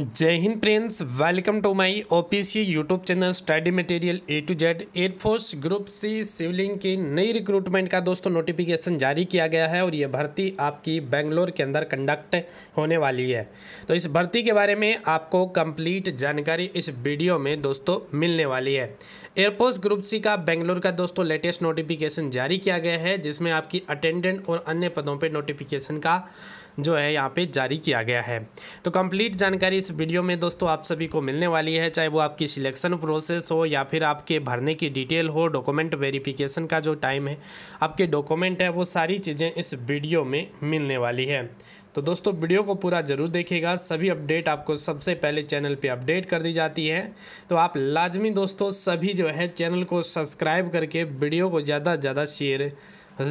जय हिंद friends welcome to my OPC YouTube channel study material A to Z Air Force group C civilian की नई recruitment का दोस्तों नोटिफिकेशन जारी किया गया है और ये भर्ती आपकी बेंगलोर के अंदर कंडक्ट होने वाली है तो इस भर्ती के बारे में आपको कंप्लीट जानकारी इस वीडियो में दोस्तों मिलने वाली है एयरफोर्स ग्रुप सी का बेंगलोर का दोस्तों लेटेस्ट नोटिफिकेशन जारी किया गया है जिसमें आपकी अटेंडेंट और अन्य पदों पर नोटिफिकेशन का जो है यहाँ पे जारी किया गया है तो कंप्लीट जानकारी इस वीडियो में दोस्तों आप सभी को मिलने वाली है चाहे वो आपकी सिलेक्शन प्रोसेस हो या फिर आपके भरने की डिटेल हो डॉक्यूमेंट वेरिफिकेशन का जो टाइम है आपके डॉक्यूमेंट है वो सारी चीज़ें इस वीडियो में मिलने वाली है तो दोस्तों वीडियो को पूरा ज़रूर देखिएगा सभी अपडेट आपको सबसे पहले चैनल पे अपडेट कर दी जाती है तो आप लाजमी दोस्तों सभी जो है चैनल को सब्सक्राइब करके वीडियो को ज़्यादा से ज़्यादा शेयर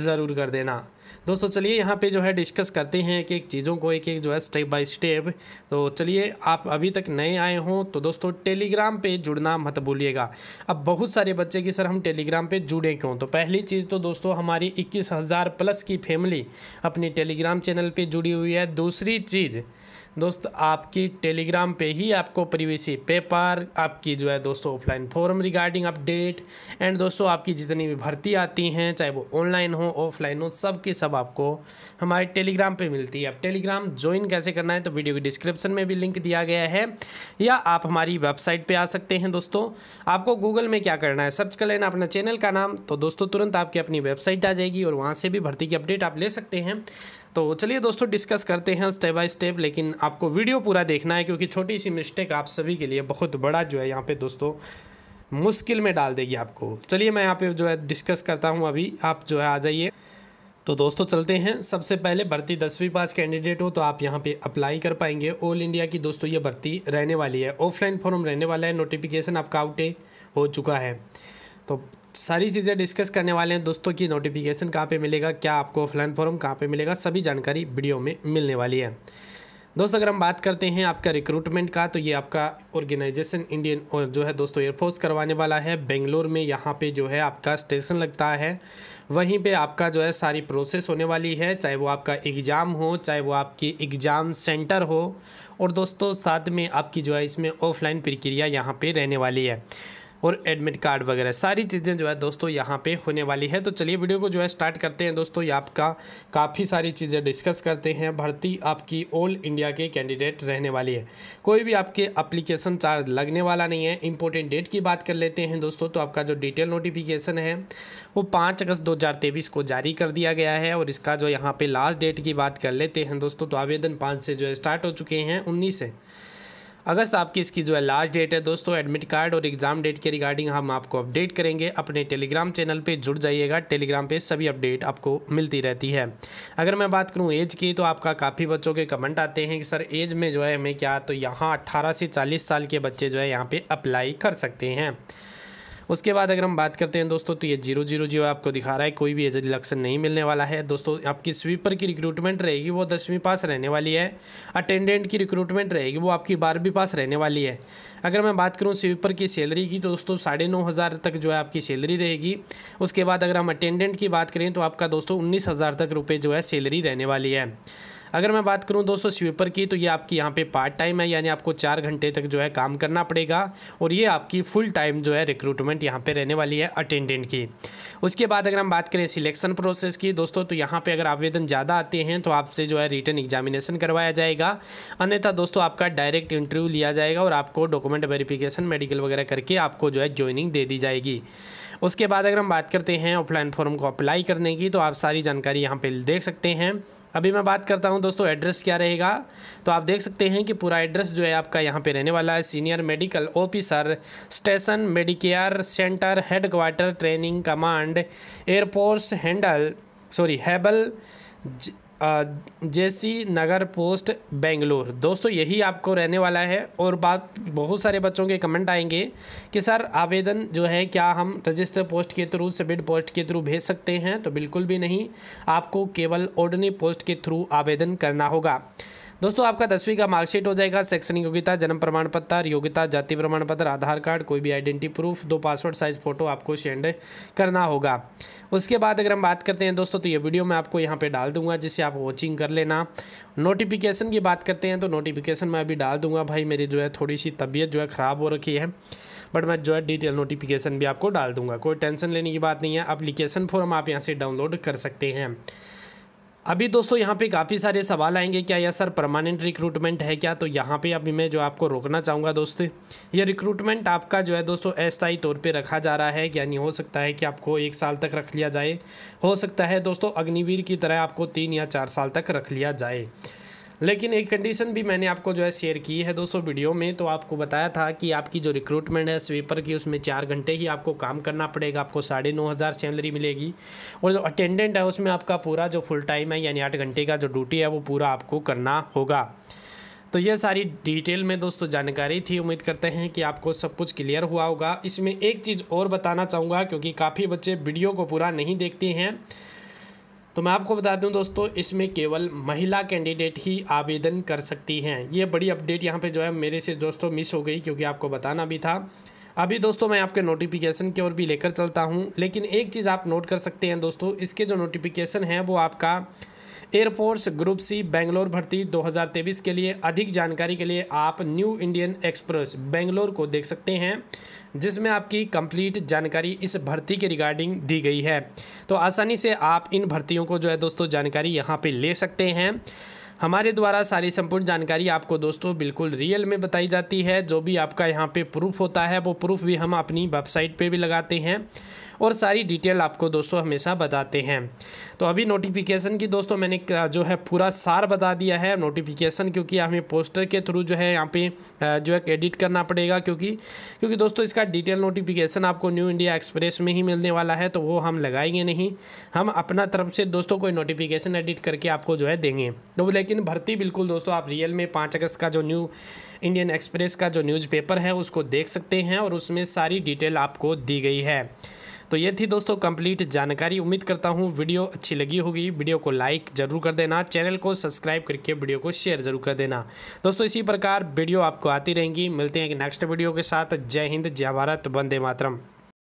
ज़रूर कर देना दोस्तों चलिए यहाँ पे जो है डिस्कस करते हैं एक एक चीज़ों को एक एक जो है स्टेप बाय स्टेप तो चलिए आप अभी तक नए आए हों तो दोस्तों टेलीग्राम पे जुड़ना मत भूलिएगा अब बहुत सारे बच्चे की सर हम टेलीग्राम पे जुड़े क्यों तो पहली चीज़ तो दोस्तों हमारी इक्कीस हज़ार प्लस की फैमिली अपनी टेलीग्राम चैनल पर जुड़ी हुई है दूसरी चीज़ दोस्त आपकी टेलीग्राम पे ही आपको प्रीवीसी पेपर आपकी जो है दोस्तों offline form regarding update and दोस्तों आपकी जितनी भी भर्ती आती हैं चाहे वो ऑनलाइन हो ऑफलाइन हो सब की सब आपको हमारे टेलीग्राम पे मिलती है अब टेलीग्राम ज्वाइन कैसे करना है तो वीडियो के डिस्क्रिप्शन में भी लिंक दिया गया है या आप हमारी वेबसाइट पर आ सकते हैं दोस्तों आपको गूगल में क्या करना है सर्च कर लेना अपना चैनल का नाम तो दोस्तों तुरंत आपकी अपनी वेबसाइट आ जाएगी और वहाँ से भी भर्ती की अपडेट आप ले सकते हैं तो चलिए दोस्तों डिस्कस करते हैं स्टेप बाय स्टेप लेकिन आपको वीडियो पूरा देखना है क्योंकि छोटी सी मिस्टेक आप सभी के लिए बहुत बड़ा जो है यहाँ पे दोस्तों मुश्किल में डाल देगी आपको चलिए मैं यहाँ पे जो है डिस्कस करता हूँ अभी आप जो है आ जाइए तो दोस्तों चलते हैं सबसे पहले भर्ती दसवीं पास कैंडिडेट हो तो आप यहाँ पे अप्लाई कर पाएंगे ऑल इंडिया की दोस्तों ये भर्ती रहने वाली है ऑफलाइन फॉर्म रहने वाला है नोटिफिकेशन आपका आउट हो चुका है तो सारी चीज़ें डिस्कस करने वाले हैं दोस्तों की नोटिफिकेशन कहाँ पे मिलेगा क्या आपको ऑफलाइन फॉर्म कहाँ पे मिलेगा सभी जानकारी वीडियो में मिलने वाली है दोस्तों अगर हम बात करते हैं आपका रिक्रूटमेंट का तो ये आपका ऑर्गेनाइजेशन इंडियन और जो है दोस्तों एयरफोर्स करवाने वाला है बेंगलोर में यहाँ पे जो है आपका स्टेशन लगता है वहीं पे आपका जो है सारी प्रोसेस होने वाली है चाहे वो आपका एग्ज़ाम हो चाहे वो आपकी एग्ज़ाम सेंटर हो और दोस्तों साथ में आपकी जो है इसमें ऑफलाइन प्रक्रिया यहाँ पर रहने वाली है और एडमिट कार्ड वगैरह सारी चीज़ें जो है दोस्तों यहाँ पे होने वाली है तो चलिए वीडियो को जो है स्टार्ट करते हैं दोस्तों ये आपका काफ़ी सारी चीज़ें डिस्कस करते हैं भर्ती आपकी ऑल इंडिया के कैंडिडेट रहने वाली है कोई भी आपके अप्लीकेशन चार्ज लगने वाला नहीं है इंपॉर्टेंट डेट की बात कर लेते हैं दोस्तों तो आपका जो डिटेल नोटिफिकेशन है वो पाँच अगस्त दो को जारी कर दिया गया है और इसका जो यहाँ पर लास्ट डेट की बात कर लेते हैं दोस्तों तो आवेदन पाँच से जो है स्टार्ट हो चुके हैं उन्नीस से अगस्त आपकी इसकी जो है लास्ट डेट है दोस्तों एडमिट कार्ड और एग्ज़ाम डेट के रिगार्डिंग हम आपको अपडेट करेंगे अपने टेलीग्राम चैनल पे जुड़ जाइएगा टेलीग्राम पे सभी अपडेट आपको मिलती रहती है अगर मैं बात करूँ एज की तो आपका काफ़ी बच्चों के कमेंट आते हैं कि सर एज में जो है हमें क्या तो यहाँ अट्ठारह से चालीस साल के बच्चे जो है यहाँ पर अप्लाई कर सकते हैं उसके बाद अगर हम बात करते हैं दोस्तों तो ये जीरो जीरो जीरो आपको दिखा रहा है कोई भी इलेक्शन नहीं मिलने वाला है दोस्तों आपकी स्वीपर की रिक्रूटमेंट रहेगी वो दसवीं पास रहने वाली है अटेंडेंट की रिक्रूटमेंट रहेगी वो आपकी बारहवीं पास रहने वाली है अगर मैं बात करूँ स्वीपर की सैलरी की तो दोस्तों साढ़े नौ हज़ार तक जो है आपकी सैलरी रहेगी उसके बाद अगर हम अटेंडेंट की बात करें तो आपका दोस्तों उन्नीस हज़ार तक रुपये जो है सैलरी रहने वाली है अगर मैं बात करूँ दोस्तों स्वीपर की तो ये आपकी यहाँ पे पार्ट टाइम है यानी आपको चार घंटे तक जो है काम करना पड़ेगा और ये आपकी फुल टाइम जो है रिक्रूटमेंट यहाँ पे रहने वाली है अटेंडेंट की उसके बाद अगर हम बात करें सिलेक्शन प्रोसेस की दोस्तों तो यहाँ पर अगर आवेदन ज़्यादा आते हैं तो आपसे जो है रिटर्न एग्जामिनेशन करवाया जाएगा अन्यथा दोस्तों आपका डायरेक्ट इंटरव्यू लिया जाएगा और आपको डॉक्यूमेंट वेरिफिकेशन मेडिकल वगैरह करके आपको जो है ज्वाइनिंग दे दी जाएगी उसके बाद अगर हम बात करते हैं ऑफलाइन फॉर्म को अप्लाई करने की तो आप सारी जानकारी यहाँ पर देख सकते हैं अभी मैं बात करता हूं दोस्तों एड्रेस क्या रहेगा तो आप देख सकते हैं कि पूरा एड्रेस जो है आपका यहां पे रहने वाला है senior medical officer station medicare centre headquarter training command air force handle sorry Hebbal JC Nagar post Bangalore दोस्तों यही आपको रहने वाला है और बात बहुत सारे बच्चों के कमेंट आएंगे कि सर आवेदन जो है क्या हम रजिस्टर पोस्ट के थ्रू सबिड पोस्ट के थ्रू भेज सकते हैं तो बिल्कुल भी नहीं आपको केवल ऑर्डनी पोस्ट के थ्रू आवेदन करना होगा दोस्तों आपका दसवीं का मार्कशीट हो जाएगा शैक्षणिक योग्यता जन्म प्रमाण पत्र योग्यता जाति प्रमाण पत्र आधार कार्ड कोई भी आइडेंटिटी प्रूफ दो पासवर्ड साइज फ़ोटो आपको सेंड करना होगा उसके बाद अगर हम बात करते हैं दोस्तों तो ये वीडियो मैं आपको यहाँ पे डाल दूंगा जिससे आप वॉचिंग कर लेना नोटिफिकेशन की बात करते हैं तो नोटिफिकेशन मैं अभी डाल दूंगा भाई मेरी जो है थोड़ी सी तबीयत जो है ख़राब हो रखी है बट मैं जो है डिटेल नोटिफिकेशन भी आपको डाल दूंगा कोई टेंशन लेने की बात नहीं है अप्लीकेशन फॉर्म आप यहाँ से डाउनलोड कर सकते हैं अभी दोस्तों यहाँ पे काफ़ी सारे सवाल आएंगे क्या यह सर परमानेंट रिक्रूटमेंट है क्या तो यहाँ पे अभी मैं जो आपको रोकना चाहूँगा दोस्त यह रिक्रूटमेंट आपका जो है दोस्तों अस्थायी तौर पे रखा जा रहा है यानी हो सकता है कि आपको एक साल तक रख लिया जाए हो सकता है दोस्तों अग्निवीर की तरह आपको तीन या चार साल तक रख लिया जाए लेकिन एक कंडीशन भी मैंने आपको जो है शेयर की है दोस्तों वीडियो में तो आपको बताया था कि आपकी जो रिक्रूटमेंट है स्वीपर की उसमें चार घंटे ही आपको काम करना पड़ेगा आपको साढ़े नौ हज़ार सैलरी मिलेगी और जो अटेंडेंट है उसमें आपका पूरा जो फुल टाइम है यानी आठ घंटे का जो ड्यूटी है वो पूरा आपको करना होगा तो ये सारी डिटेल में दोस्तों जानकारी थी उम्मीद करते हैं कि आपको सब कुछ क्लियर हुआ होगा इसमें एक चीज़ और बताना चाहूँगा क्योंकि काफ़ी बच्चे वीडियो को पूरा नहीं देखते हैं तो मैं आपको बता दूं दोस्तों इसमें केवल महिला कैंडिडेट ही आवेदन कर सकती हैं ये बड़ी अपडेट यहाँ पे जो है मेरे से दोस्तों मिस हो गई क्योंकि आपको बताना भी था अभी दोस्तों मैं आपके नोटिफिकेशन की ओर भी लेकर चलता हूँ लेकिन एक चीज़ आप नोट कर सकते हैं दोस्तों इसके जो नोटिफिकेशन है वो आपका एयरफोर्स ग्रुप सी बेंगलोर भर्ती 2023 के लिए अधिक जानकारी के लिए आप न्यू इंडियन एक्सप्रेस बेंगलोर को देख सकते हैं जिसमें आपकी कंप्लीट जानकारी इस भर्ती के रिगार्डिंग दी गई है तो आसानी से आप इन भर्तियों को जो है दोस्तों जानकारी यहाँ पर ले सकते हैं हमारे द्वारा सारी संपूर्ण जानकारी आपको दोस्तों बिल्कुल रियल में बताई जाती है जो भी आपका यहाँ पे प्रूफ होता है वो प्रूफ भी हम अपनी वेबसाइट पे भी लगाते हैं और सारी डिटेल आपको दोस्तों हमेशा बताते हैं तो अभी नोटिफिकेशन की दोस्तों मैंने जो है पूरा सार बता दिया है नोटिफिकेशन क्योंकि हमें पोस्टर के थ्रू जो है यहाँ पे जो है एडिट करना पड़ेगा क्योंकि क्योंकि दोस्तों इसका डिटेल नोटिफिकेशन आपको न्यू इंडिया एक्सप्रेस में ही मिलने वाला है तो वो हम लगाएंगे नहीं हम अपना तरफ से दोस्तों कोई नोटिफिकेशन एडिट करके आपको जो है देंगे तो लेकिन भर्ती बिल्कुल दोस्तों आप रियल में पाँच अगस्त का जो न्यू इंडियन एक्सप्रेस का जो न्यूज़पेपर है उसको देख सकते हैं और उसमें सारी डिटेल आपको दी गई है तो ये थी दोस्तों कंप्लीट जानकारी उम्मीद करता हूँ वीडियो अच्छी लगी होगी वीडियो को लाइक ज़रूर कर देना चैनल को सब्सक्राइब करके वीडियो को शेयर ज़रूर कर देना दोस्तों इसी प्रकार वीडियो आपको आती रहेंगी मिलते हैं नेक्स्ट वीडियो के साथ जय हिंद जय भारत वंदे मातरम